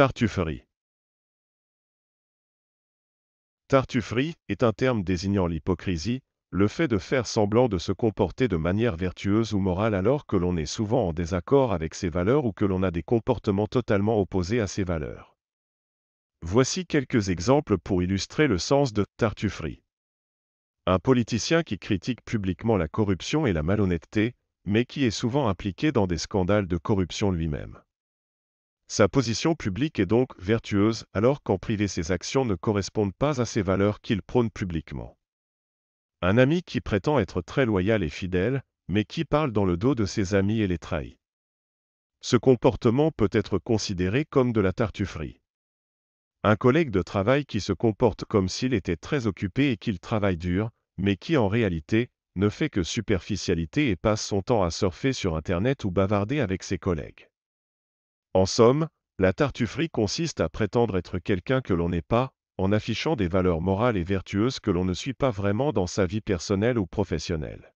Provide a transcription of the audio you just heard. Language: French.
Tartufferie Tartufferie est un terme désignant l'hypocrisie, le fait de faire semblant de se comporter de manière vertueuse ou morale alors que l'on est souvent en désaccord avec ses valeurs ou que l'on a des comportements totalement opposés à ses valeurs. Voici quelques exemples pour illustrer le sens de Tartufferie. Un politicien qui critique publiquement la corruption et la malhonnêteté, mais qui est souvent impliqué dans des scandales de corruption lui-même. Sa position publique est donc vertueuse alors qu'en privé ses actions ne correspondent pas à ses valeurs qu'il prône publiquement. Un ami qui prétend être très loyal et fidèle, mais qui parle dans le dos de ses amis et les trahit. Ce comportement peut être considéré comme de la tartufferie. Un collègue de travail qui se comporte comme s'il était très occupé et qu'il travaille dur, mais qui en réalité ne fait que superficialité et passe son temps à surfer sur Internet ou bavarder avec ses collègues. En somme, la tartufferie consiste à prétendre être quelqu'un que l'on n'est pas, en affichant des valeurs morales et vertueuses que l'on ne suit pas vraiment dans sa vie personnelle ou professionnelle.